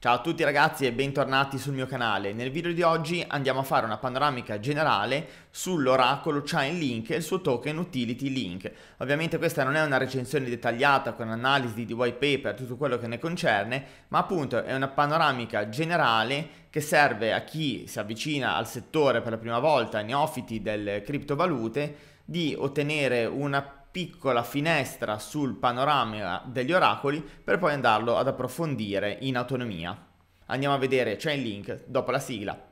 Ciao a tutti ragazzi e bentornati sul mio canale. Nel video di oggi andiamo a fare una panoramica generale sull'oracolo Chainlink e il suo token Utility Link. Ovviamente questa non è una recensione dettagliata con analisi di white paper, tutto quello che ne concerne, ma appunto è una panoramica generale che serve a chi si avvicina al settore per la prima volta, neofiti delle criptovalute, di ottenere una piccola finestra sul panorama degli oracoli per poi andarlo ad approfondire in autonomia. Andiamo a vedere, c'è il link dopo la sigla.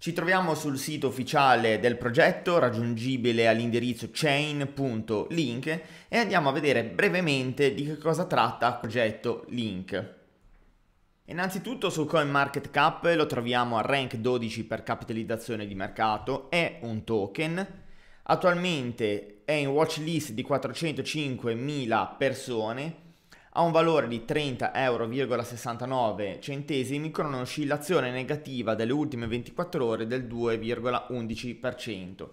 Ci troviamo sul sito ufficiale del progetto, raggiungibile all'indirizzo chain.link e andiamo a vedere brevemente di che cosa tratta il progetto Link. Innanzitutto su CoinMarketCap lo troviamo al rank 12 per capitalizzazione di mercato, è un token, attualmente è in watch list di 405.000 persone, ha un valore di 30,69 euro con un'oscillazione negativa delle ultime 24 ore del 2,11%.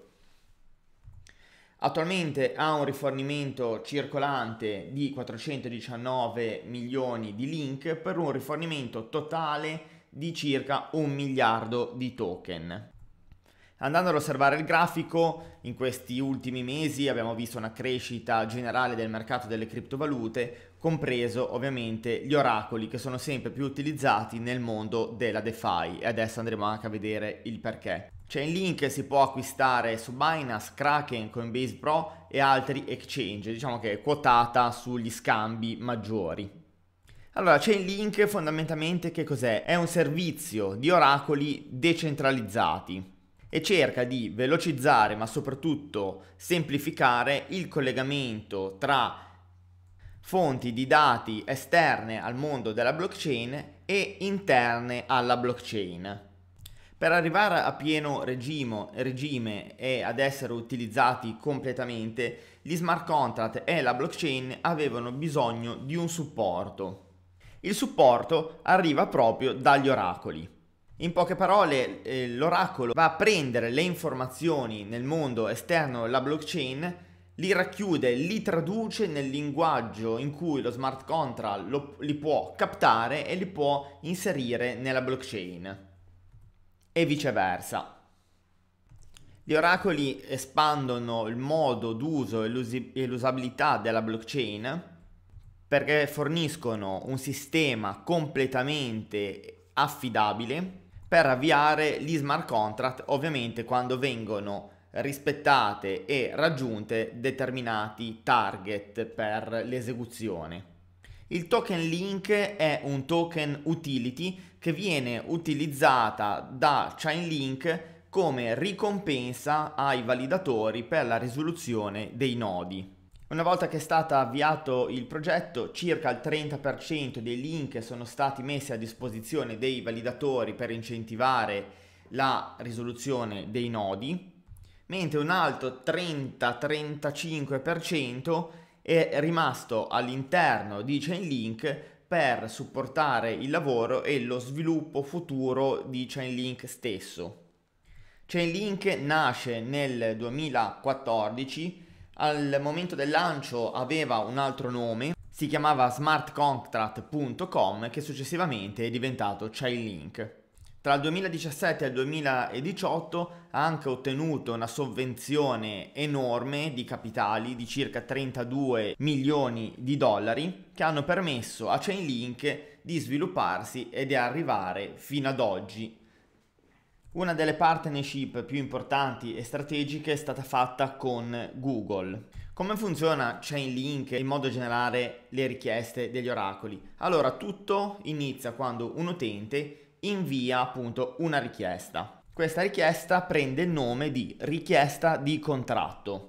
Attualmente ha un rifornimento circolante di 419 milioni di link per un rifornimento totale di circa un miliardo di token. Andando ad osservare il grafico, in questi ultimi mesi abbiamo visto una crescita generale del mercato delle criptovalute, compreso ovviamente gli oracoli che sono sempre più utilizzati nel mondo della DeFi e adesso andremo anche a vedere il perché. C'è il link si può acquistare su Binance, Kraken, Coinbase Pro e altri exchange, diciamo che è quotata sugli scambi maggiori. Allora, Chainlink fondamentalmente che cos'è? È un servizio di oracoli decentralizzati e cerca di velocizzare ma soprattutto semplificare il collegamento tra fonti di dati esterne al mondo della blockchain e interne alla blockchain. Per arrivare a pieno regimo, regime e ad essere utilizzati completamente, gli smart contract e la blockchain avevano bisogno di un supporto. Il supporto arriva proprio dagli oracoli. In poche parole, eh, l'oracolo va a prendere le informazioni nel mondo esterno alla blockchain, li racchiude, li traduce nel linguaggio in cui lo smart contract lo, li può captare e li può inserire nella blockchain e viceversa. Gli oracoli espandono il modo d'uso e l'usabilità della blockchain perché forniscono un sistema completamente affidabile per avviare gli smart contract ovviamente quando vengono rispettate e raggiunte determinati target per l'esecuzione. Il token link è un token utility che viene utilizzata da Chainlink come ricompensa ai validatori per la risoluzione dei nodi. Una volta che è stato avviato il progetto, circa il 30% dei link sono stati messi a disposizione dei validatori per incentivare la risoluzione dei nodi, mentre un altro 30-35% è rimasto all'interno di Chainlink per supportare il lavoro e lo sviluppo futuro di Chainlink stesso. Chainlink nasce nel 2014, al momento del lancio aveva un altro nome, si chiamava smartcontract.com che successivamente è diventato Chainlink. Tra il 2017 e il 2018 ha anche ottenuto una sovvenzione enorme di capitali di circa 32 milioni di dollari che hanno permesso a Chainlink di svilupparsi e di arrivare fino ad oggi. Una delle partnership più importanti e strategiche è stata fatta con Google. Come funziona Chainlink in modo generale le richieste degli oracoli? Allora, tutto inizia quando un utente invia appunto una richiesta. Questa richiesta prende il nome di richiesta di contratto.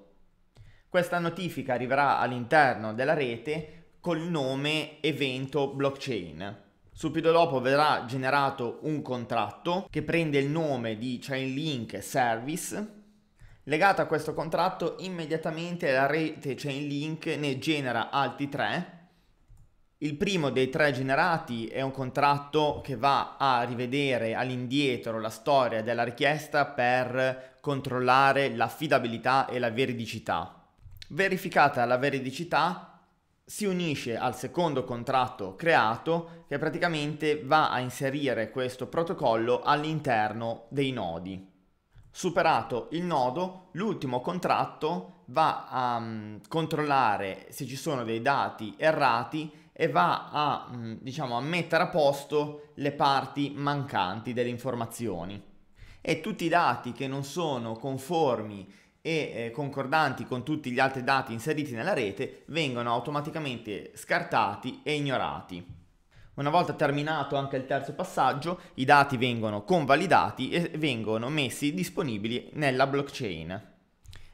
Questa notifica arriverà all'interno della rete col nome evento blockchain. Subito dopo verrà generato un contratto che prende il nome di Chainlink Service. Legato a questo contratto immediatamente la rete Chainlink ne genera altri tre il primo dei tre generati è un contratto che va a rivedere all'indietro la storia della richiesta per controllare l'affidabilità e la veridicità. Verificata la veridicità, si unisce al secondo contratto creato che praticamente va a inserire questo protocollo all'interno dei nodi. Superato il nodo, l'ultimo contratto va a um, controllare se ci sono dei dati errati e va a, mm, diciamo, a mettere a posto le parti mancanti delle informazioni. E tutti i dati che non sono conformi e eh, concordanti con tutti gli altri dati inseriti nella rete vengono automaticamente scartati e ignorati. Una volta terminato anche il terzo passaggio, i dati vengono convalidati e vengono messi disponibili nella blockchain.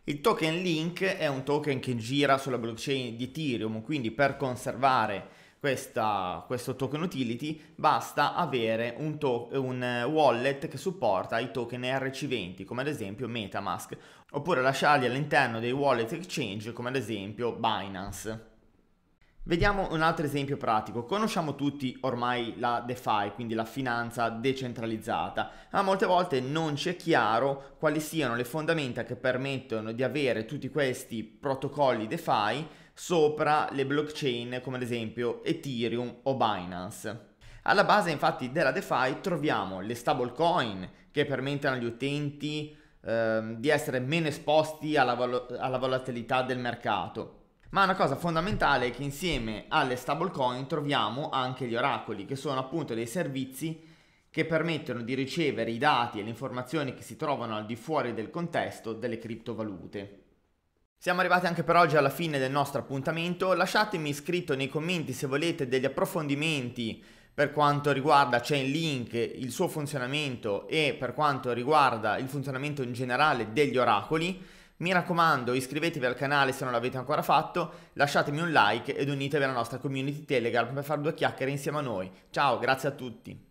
Il token Link è un token che gira sulla blockchain di Ethereum, quindi per conservare questa, questo token utility, basta avere un, to- un, eh, wallet che supporta i token rc 20 come ad esempio Metamask, oppure lasciarli all'interno dei wallet exchange, come ad esempio Binance. Vediamo un altro esempio pratico. Conosciamo tutti ormai la DeFi, quindi la finanza decentralizzata, ma molte volte non ci è chiaro quali siano le fondamenta che permettono di avere tutti questi protocolli DeFi sopra le blockchain come ad esempio Ethereum o Binance. Alla base infatti della DeFi troviamo le stablecoin che permettono agli utenti ehm, di essere meno esposti alla, vol- alla volatilità del mercato. Ma una cosa fondamentale è che insieme alle stablecoin troviamo anche gli oracoli, che sono appunto dei servizi che permettono di ricevere i dati e le informazioni che si trovano al di fuori del contesto delle criptovalute. Siamo arrivati anche per oggi alla fine del nostro appuntamento, lasciatemi scritto nei commenti se volete degli approfondimenti per quanto riguarda Chainlink, il suo funzionamento e per quanto riguarda il funzionamento in generale degli oracoli. Mi raccomando iscrivetevi al canale se non l'avete ancora fatto, lasciatemi un like ed unitevi alla nostra community Telegram per fare due chiacchiere insieme a noi. Ciao, grazie a tutti!